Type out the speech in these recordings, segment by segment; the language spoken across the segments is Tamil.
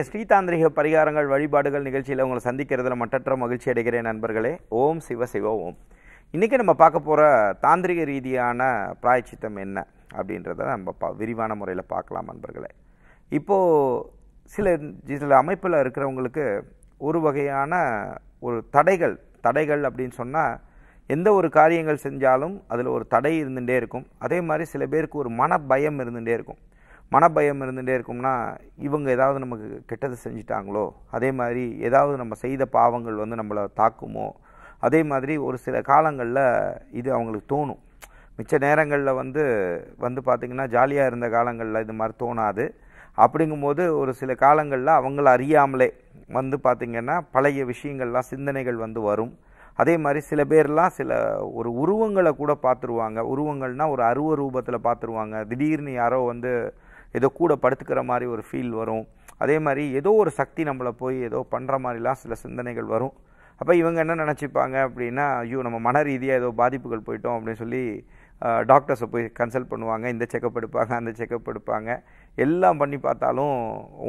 இன்றைய ஸ்ரீதாந்திரிக பரிகாரங்கள் வழிபாடுகள் நிகழ்ச்சியில் உங்களை சந்திக்கிறதுல மட்டற்ற மகிழ்ச்சி அடைகிறேன் நண்பர்களே ஓம் சிவ சிவ ஓம் இன்றைக்கி நம்ம பார்க்க போகிற தாந்திரிக ரீதியான பிராய்ச்சித்தம் என்ன அப்படின்றத நம்ம பா விரிவான முறையில் பார்க்கலாம் நண்பர்களே இப்போது சில சில அமைப்பில் இருக்கிறவங்களுக்கு ஒரு வகையான ஒரு தடைகள் தடைகள் அப்படின்னு சொன்னால் எந்த ஒரு காரியங்கள் செஞ்சாலும் அதில் ஒரு தடை இருந்துகிட்டே இருக்கும் அதே மாதிரி சில பேருக்கு ஒரு மன பயம் இருந்துகிட்டே இருக்கும் மனபயம் இருந்துகிட்டே இருக்கும்னா இவங்க ஏதாவது நமக்கு கெட்டது செஞ்சிட்டாங்களோ அதே மாதிரி ஏதாவது நம்ம செய்த பாவங்கள் வந்து நம்மளை தாக்குமோ அதே மாதிரி ஒரு சில காலங்களில் இது அவங்களுக்கு தோணும் மிச்ச நேரங்களில் வந்து வந்து பார்த்திங்கன்னா ஜாலியாக இருந்த காலங்களில் இது மாதிரி தோணாது அப்படிங்கும்போது ஒரு சில காலங்களில் அவங்கள அறியாமலே வந்து பார்த்திங்கன்னா பழைய விஷயங்கள்லாம் சிந்தனைகள் வந்து வரும் அதே மாதிரி சில பேர்லாம் சில ஒரு உருவங்களை கூட பார்த்துருவாங்க உருவங்கள்னால் ஒரு அருவ ரூபத்தில் பார்த்துருவாங்க திடீர்னு யாரோ வந்து ஏதோ கூட படுத்துக்கிற மாதிரி ஒரு ஃபீல் வரும் அதே மாதிரி ஏதோ ஒரு சக்தி நம்மளை போய் ஏதோ பண்ணுற மாதிரிலாம் சில சிந்தனைகள் வரும் அப்போ இவங்க என்ன நினச்சிப்பாங்க அப்படின்னா ஐயோ நம்ம மன ரீதியாக ஏதோ பாதிப்புகள் போயிட்டோம் அப்படின்னு சொல்லி டாக்டர்ஸை போய் கன்சல்ட் பண்ணுவாங்க இந்த செக்கப் எடுப்பாங்க அந்த செக்கப் எடுப்பாங்க எல்லாம் பண்ணி பார்த்தாலும்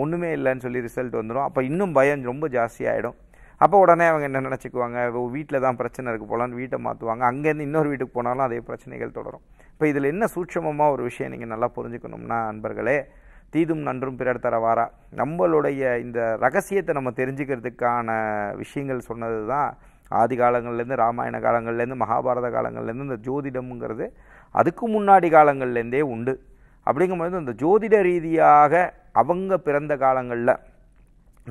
ஒன்றுமே இல்லைன்னு சொல்லி ரிசல்ட் வந்துடும் அப்போ இன்னும் பயம் ரொம்ப ஜாஸ்தியாகிடும் அப்போ உடனே அவங்க என்ன நினச்சிக்குவாங்க வீட்டில் தான் பிரச்சனை இருக்குது போகலான்னு வீட்டை மாற்றுவாங்க அங்கேருந்து இன்னொரு வீட்டுக்கு போனாலும் அதே பிரச்சனைகள் தொடரும் இப்போ இதில் என்ன சூட்சமமாக ஒரு விஷயம் நீங்கள் நல்லா புரிஞ்சுக்கணும்னா அன்பர்களே தீதும் நன்றும் பிறர் தரவாரா நம்மளுடைய இந்த ரகசியத்தை நம்ம தெரிஞ்சுக்கிறதுக்கான விஷயங்கள் சொன்னது தான் ஆதி காலங்கள்லேருந்து ராமாயண காலங்கள்லேருந்து மகாபாரத காலங்கள்லேருந்து இந்த ஜோதிடம்ங்கிறது அதுக்கு முன்னாடி காலங்கள்லேருந்தே உண்டு அப்படிங்கும்போது அந்த ஜோதிட ரீதியாக அவங்க பிறந்த காலங்களில்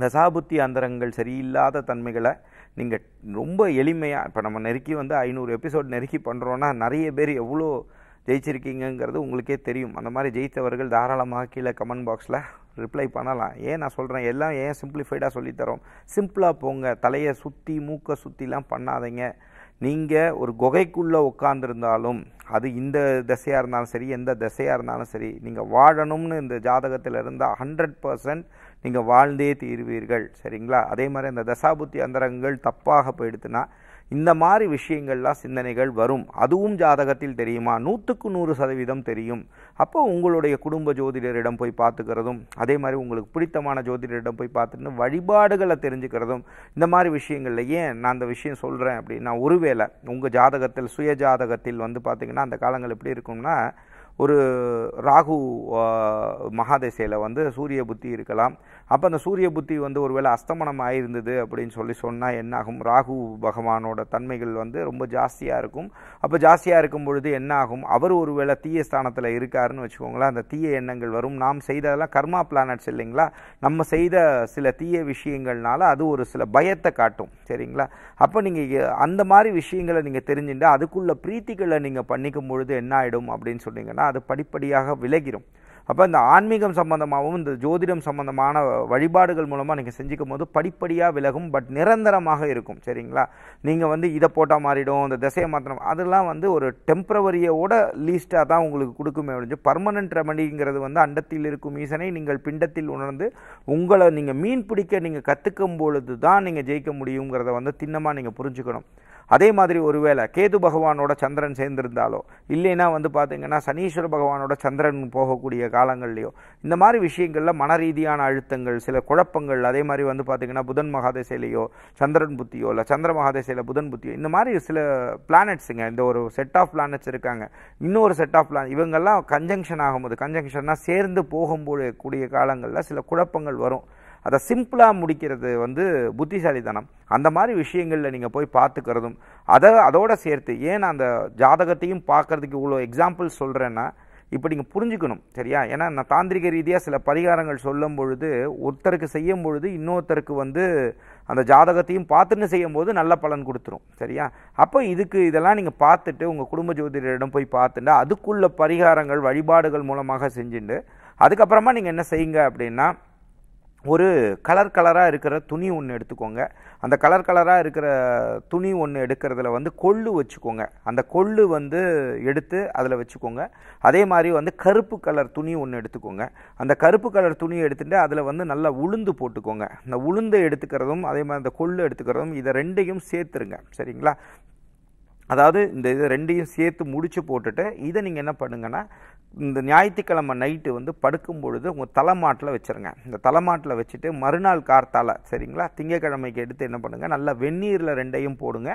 தசாபுத்தி அந்தரங்கள் சரியில்லாத தன்மைகளை நீங்கள் ரொம்ப எளிமையாக இப்போ நம்ம நெருக்கி வந்து ஐநூறு எபிசோட் நெருக்கி பண்ணுறோன்னா நிறைய பேர் எவ்வளோ ஜெயிச்சிருக்கீங்கிறது உங்களுக்கே தெரியும் அந்த மாதிரி ஜெயித்தவர்கள் தாராளமாக கீழே கமெண்ட் பாக்ஸில் ரிப்ளை பண்ணலாம் ஏன் நான் சொல்கிறேன் எல்லாம் ஏன் சிம்பிளிஃபைடாக சொல்லித்தரோம் சிம்பிளாக போங்க தலையை சுற்றி மூக்கை சுற்றிலாம் பண்ணாதீங்க நீங்கள் ஒரு குகைக்குள்ளே உட்காந்துருந்தாலும் அது இந்த திசையாக இருந்தாலும் சரி எந்த திசையாக இருந்தாலும் சரி நீங்கள் வாழணும்னு இந்த ஜாதகத்தில் இருந்தால் ஹண்ட்ரட் பர்சன்ட் நீங்கள் வாழ்ந்தே தீர்வீர்கள் சரிங்களா அதே மாதிரி அந்த தசாபுத்தி அந்தரங்கள் தப்பாக போயிடுத்துனா இந்த மாதிரி விஷயங்கள்லாம் சிந்தனைகள் வரும் அதுவும் ஜாதகத்தில் தெரியுமா நூற்றுக்கு நூறு சதவீதம் தெரியும் அப்போ உங்களுடைய குடும்ப ஜோதிடரிடம் போய் பார்த்துக்கிறதும் அதே மாதிரி உங்களுக்கு பிடித்தமான ஜோதிடரிடம் போய் பார்த்துட்டு வழிபாடுகளை தெரிஞ்சுக்கிறதும் இந்த மாதிரி விஷயங்களில் ஏன் நான் அந்த விஷயம் சொல்கிறேன் அப்படின்னா ஒருவேளை உங்கள் ஜாதகத்தில் சுய ஜாதகத்தில் வந்து பார்த்திங்கன்னா அந்த காலங்கள் எப்படி இருக்கும்னா ஒரு ராகு மகாதசையில் வந்து சூரிய புத்தி இருக்கலாம் அப்போ அந்த சூரிய புத்தி வந்து ஒருவேளை அஸ்தமனம் ஆயிருந்தது அப்படின்னு சொல்லி சொன்னால் என்னாகும் ராகு பகவானோட தன்மைகள் வந்து ரொம்ப ஜாஸ்தியாக இருக்கும் அப்போ ஜாஸ்தியாக இருக்கும் பொழுது என்னாகும் அவர் ஒருவேளை தீய ஸ்தானத்தில் இருக்காருன்னு வச்சுக்கோங்களேன் அந்த தீய எண்ணங்கள் வரும் நாம் செய்ததெல்லாம் கர்மா பிளானட்ஸ் இல்லைங்களா நம்ம செய்த சில தீய விஷயங்கள்னால அது ஒரு சில பயத்தை காட்டும் சரிங்களா அப்போ நீங்கள் அந்த மாதிரி விஷயங்களை நீங்கள் தெரிஞ்சுட்டு அதுக்குள்ள பிரீத்திகளை நீங்கள் பண்ணிக்கும் பொழுது என்ன ஆகிடும் அப்படின்னு சொன்னீங்கன்னா அது படிப்படியாக விலகிடும் அப்போ இந்த ஆன்மீகம் சம்மந்தமாகவும் இந்த ஜோதிடம் சம்மந்தமான வழிபாடுகள் மூலமாக நீங்கள் செஞ்சுக்கும் போது படிப்படியாக விலகும் பட் நிரந்தரமாக இருக்கும் சரிங்களா நீங்கள் வந்து இதை போட்டால் மாறிடும் இந்த திசையை மாற்றணும் அதெல்லாம் வந்து ஒரு டெம்ப்ரவரியோட லீஸ்ட்டாக தான் உங்களுக்கு கொடுக்குமே ஒழிஞ்சு பர்மனன்ட் ரெமடிங்கிறது வந்து அண்டத்தில் இருக்கும் ஈசனை நீங்கள் பிண்டத்தில் உணர்ந்து உங்களை நீங்கள் மீன் பிடிக்க நீங்கள் கற்றுக்கும் பொழுது தான் நீங்கள் ஜெயிக்க முடியுங்கிறத வந்து திண்ணமாக நீங்கள் புரிஞ்சுக்கணும் அதே மாதிரி ஒருவேளை கேது பகவானோட சந்திரன் சேர்ந்திருந்தாலோ இல்லைன்னா வந்து பார்த்தீங்கன்னா சனீஸ்வர பகவானோட சந்திரன் போகக்கூடிய காலங்கள்லையோ இந்த மாதிரி விஷயங்களில் மன ரீதியான அழுத்தங்கள் சில குழப்பங்கள் அதே மாதிரி வந்து பார்த்தீங்கன்னா புதன் மகாதேசையிலையோ சந்திரன் புத்தியோ இல்லை சந்திர மகாதேசையில் புதன் புத்தியோ இந்த மாதிரி சில பிளானட்ஸுங்க இந்த ஒரு செட் ஆஃப் பிளானட்ஸ் இருக்காங்க இன்னொரு செட் ஆஃப் பிளான் இவங்கெல்லாம் கன்ஜங்ஷன் ஆகும்போது கன்ஜங்ஷன்னா சேர்ந்து போகும்போது கூடிய காலங்களில் சில குழப்பங்கள் வரும் அதை சிம்பிளாக முடிக்கிறது வந்து புத்திசாலித்தனம் அந்த மாதிரி விஷயங்களில் நீங்கள் போய் பார்த்துக்கிறதும் அதை அதோடு சேர்த்து ஏன் அந்த ஜாதகத்தையும் பார்க்குறதுக்கு இவ்வளோ எக்ஸாம்பிள் சொல்கிறேன்னா இப்போ நீங்கள் புரிஞ்சுக்கணும் சரியா ஏன்னா நான் தாந்திரிக ரீதியாக சில பரிகாரங்கள் சொல்லும் பொழுது ஒருத்தருக்கு செய்யும் பொழுது இன்னொருத்தருக்கு வந்து அந்த ஜாதகத்தையும் பார்த்துன்னு செய்யும் போது நல்ல பலன் கொடுத்துரும் சரியா அப்போ இதுக்கு இதெல்லாம் நீங்கள் பார்த்துட்டு உங்கள் குடும்ப ஜோதிடரிடம் போய் பார்த்துட்டு அதுக்குள்ள பரிகாரங்கள் வழிபாடுகள் மூலமாக செஞ்சுட்டு அதுக்கப்புறமா நீங்கள் என்ன செய்யுங்க அப்படின்னா ஒரு கலர் கலராக இருக்கிற துணி ஒன்று எடுத்துக்கோங்க அந்த கலர் கலராக இருக்கிற துணி ஒன்று எடுக்கிறதுல வந்து கொள்ளு வச்சுக்கோங்க அந்த கொள்ளு வந்து எடுத்து அதில் வச்சுக்கோங்க அதே மாதிரி வந்து கருப்பு கலர் துணி ஒன்று எடுத்துக்கோங்க அந்த கருப்பு கலர் துணி எடுத்துகிட்டு அதில் வந்து நல்லா உளுந்து போட்டுக்கோங்க அந்த உளுந்து எடுத்துக்கிறதும் அதே மாதிரி அந்த கொள்ளு எடுத்துக்கிறதும் இதை ரெண்டையும் சேர்த்துருங்க சரிங்களா அதாவது இந்த இது ரெண்டையும் சேர்த்து முடித்து போட்டுட்டு இதை நீங்கள் என்ன பண்ணுங்கன்னா இந்த ஞாயிற்றுக்கிழமை நைட்டு வந்து படுக்கும் பொழுது உங்கள் தலைமாட்டில் வச்சுருங்க இந்த தலைமாட்டில் வச்சுட்டு மறுநாள் கார்த்தால் சரிங்களா திங்கக்கிழமைக்கு எடுத்து என்ன பண்ணுங்கள் நல்லா வெந்நீரில் ரெண்டையும் போடுங்க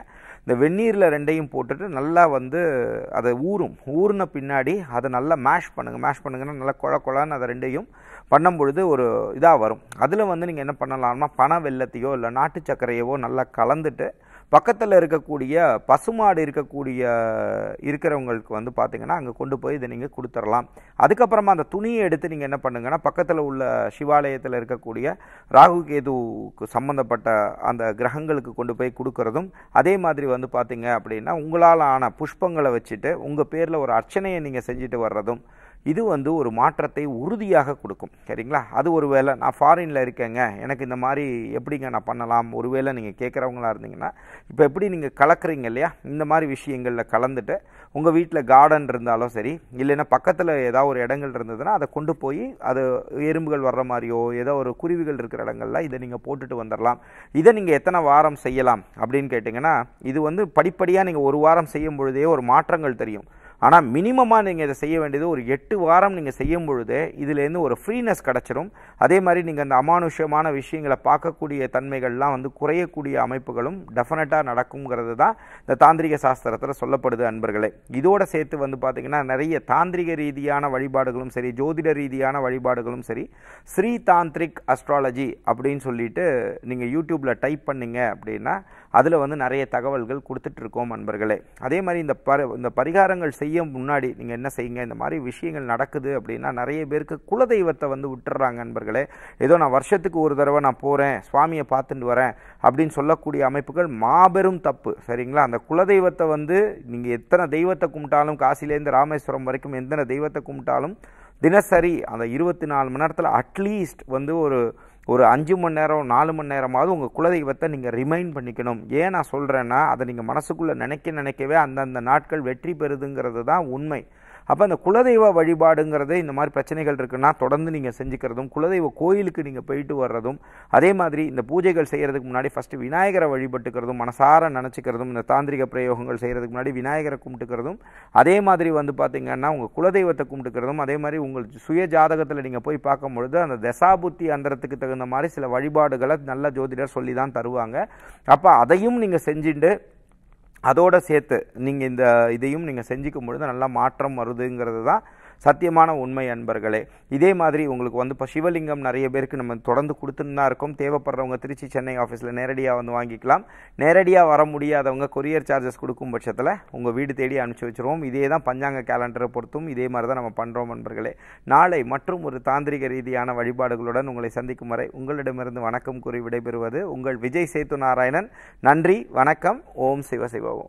இந்த வெந்நீரில் ரெண்டையும் போட்டுட்டு நல்லா வந்து அதை ஊறும் ஊறின பின்னாடி அதை நல்லா மேஷ் பண்ணுங்கள் மேஷ் பண்ணுங்கன்னா நல்லா குழ குழான்னு அதை ரெண்டையும் பண்ணும் பொழுது ஒரு இதாக வரும் அதில் வந்து நீங்கள் என்ன பண்ணலாம்னா பனை வெள்ளத்தையோ இல்லை நாட்டு சர்க்கரையவோ நல்லா கலந்துட்டு பக்கத்தில் இருக்கக்கூடிய பசுமாடு இருக்கக்கூடிய இருக்கிறவங்களுக்கு வந்து பார்த்திங்கன்னா அங்கே கொண்டு போய் இதை நீங்கள் கொடுத்துடலாம் அதுக்கப்புறமா அந்த துணியை எடுத்து நீங்கள் என்ன பண்ணுங்கன்னா பக்கத்தில் உள்ள சிவாலயத்தில் இருக்கக்கூடிய ராகு கேதுவுக்கு சம்மந்தப்பட்ட அந்த கிரகங்களுக்கு கொண்டு போய் கொடுக்குறதும் அதே மாதிரி வந்து பார்த்திங்க அப்படின்னா உங்களால் ஆன புஷ்பங்களை வச்சுட்டு உங்கள் பேரில் ஒரு அர்ச்சனையை நீங்கள் செஞ்சுட்டு வர்றதும் இது வந்து ஒரு மாற்றத்தை உறுதியாக கொடுக்கும் சரிங்களா அது ஒரு வேளை நான் ஃபாரினில் இருக்கேங்க எனக்கு இந்த மாதிரி எப்படிங்க நான் பண்ணலாம் ஒரு வேளை நீங்கள் கேட்குறவங்களா இருந்தீங்கன்னா இப்போ எப்படி நீங்கள் கலக்குறீங்க இல்லையா இந்த மாதிரி விஷயங்களில் கலந்துட்டு உங்கள் வீட்டில் கார்டன் இருந்தாலும் சரி இல்லைன்னா பக்கத்தில் ஏதாவது ஒரு இடங்கள் இருந்ததுன்னா அதை கொண்டு போய் அது எறும்புகள் வர்ற மாதிரியோ ஏதோ ஒரு குருவிகள் இருக்கிற இடங்கள்ல இதை நீங்கள் போட்டுட்டு வந்துடலாம் இதை நீங்கள் எத்தனை வாரம் செய்யலாம் அப்படின்னு கேட்டிங்கன்னா இது வந்து படிப்படியாக நீங்கள் ஒரு வாரம் செய்யும் பொழுதே ஒரு மாற்றங்கள் தெரியும் ஆனால் மினிமமாக நீங்கள் இதை செய்ய வேண்டியது ஒரு எட்டு வாரம் நீங்கள் செய்யும் பொழுது இதுலேருந்து ஒரு ஃப்ரீனஸ் கிடச்சிரும் அதே மாதிரி நீங்கள் இந்த அமானுஷமான விஷயங்களை பார்க்கக்கூடிய தன்மைகள்லாம் வந்து குறையக்கூடிய அமைப்புகளும் டெஃபினட்டாக நடக்குங்கிறது தான் இந்த தாந்திரிக சாஸ்திரத்தில் சொல்லப்படுது அன்பர்களே இதோட சேர்த்து வந்து பார்த்திங்கன்னா நிறைய தாந்திரிக ரீதியான வழிபாடுகளும் சரி ஜோதிட ரீதியான வழிபாடுகளும் சரி ஸ்ரீ தாந்திரிக் அஸ்ட்ராலஜி அப்படின்னு சொல்லிட்டு நீங்கள் யூடியூப்பில் டைப் பண்ணிங்க அப்படின்னா அதில் வந்து நிறைய தகவல்கள் கொடுத்துட்ருக்கோம் அன்பர்களே அதே மாதிரி இந்த ப இந்த பரிகாரங்கள் செய்ய முன்னாடி நீங்கள் என்ன செய்யுங்க இந்த மாதிரி விஷயங்கள் நடக்குது அப்படின்னா நிறைய பேருக்கு குலதெய்வத்தை வந்து விட்டுறாங்க அன்பர்கள் நண்பர்களே ஏதோ நான் வருஷத்துக்கு ஒரு தடவை நான் போகிறேன் சுவாமியை பார்த்துட்டு வரேன் அப்படின்னு சொல்லக்கூடிய அமைப்புகள் மாபெரும் தப்பு சரிங்களா அந்த குலதெய்வத்தை வந்து நீங்கள் எத்தனை தெய்வத்தை கும்பிட்டாலும் காசிலேருந்து ராமேஸ்வரம் வரைக்கும் எத்தனை தெய்வத்தை கும்பிட்டாலும் தினசரி அந்த இருபத்தி நாலு மணி நேரத்தில் அட்லீஸ்ட் வந்து ஒரு ஒரு அஞ்சு மணி நேரம் நாலு மணி நேரமாவது உங்கள் குலதெய்வத்தை நீங்கள் ரிமைண்ட் பண்ணிக்கணும் ஏன் நான் சொல்கிறேன்னா அதை நீங்கள் மனசுக்குள்ளே நினைக்க நினைக்கவே அந்தந்த நாட்கள் வெற்றி பெறுதுங்கிறது தான் உண்மை அப்போ அந்த குலதெய்வ வழிபாடுங்கிறதே இந்த மாதிரி பிரச்சனைகள் இருக்குன்னா தொடர்ந்து நீங்கள் செஞ்சுக்கிறதும் குலதெய்வ கோயிலுக்கு நீங்கள் போயிட்டு வர்றதும் அதே மாதிரி இந்த பூஜைகள் செய்கிறதுக்கு முன்னாடி ஃபஸ்ட்டு விநாயகரை வழிபட்டுக்கிறதும் மனசார நினச்சிக்கிறதும் இந்த தாந்திரிக பிரயோகங்கள் செய்கிறதுக்கு முன்னாடி விநாயகரை கும்பிட்டுக்கிறதும் அதே மாதிரி வந்து பார்த்திங்கன்னா உங்கள் குலதெய்வத்தை கும்பிட்டுக்கிறதும் அதே மாதிரி உங்கள் சுய ஜாதகத்தில் நீங்கள் போய் பார்க்கும் பொழுது அந்த தசாபுத்தி அந்தரத்துக்கு தகுந்த மாதிரி சில வழிபாடுகளை நல்ல ஜோதிடர் சொல்லி தான் தருவாங்க அப்போ அதையும் நீங்கள் செஞ்சுட்டு அதோடு சேர்த்து நீங்கள் இந்த இதையும் நீங்கள் செஞ்சுக்கும் பொழுது நல்லா மாற்றம் வருதுங்கிறது தான் சத்தியமான உண்மை அன்பர்களே இதே மாதிரி உங்களுக்கு வந்து இப்போ சிவலிங்கம் நிறைய பேருக்கு நம்ம தொடர்ந்து கொடுத்துன்னு தான் இருக்கோம் தேவைப்படுறவங்க திருச்சி சென்னை ஆஃபீஸில் நேரடியாக வந்து வாங்கிக்கலாம் நேரடியாக வர முடியாதவங்க கொரியர் சார்ஜஸ் கொடுக்கும் பட்சத்தில் உங்கள் வீடு தேடி அனுப்பிச்சி வச்சுருவோம் இதே தான் பஞ்சாங்க கேலண்டரை பொறுத்தும் இதே மாதிரி தான் நம்ம பண்ணுறோம் நண்பர்களே நாளை மற்றும் ஒரு தாந்திரிக ரீதியான வழிபாடுகளுடன் உங்களை சந்திக்கும் வரை உங்களிடமிருந்து வணக்கம் கூறி விடைபெறுவது உங்கள் விஜய் சேத்து நாராயணன் நன்றி வணக்கம் ஓம் சிவசிவோம்